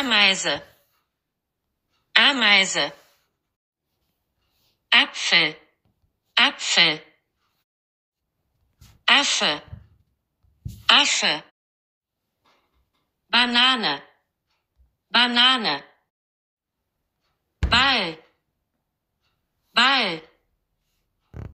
Ameise. Ameise. Apfel. Apfel. Affe. Affe. Banane. Banane. Ball. Ball.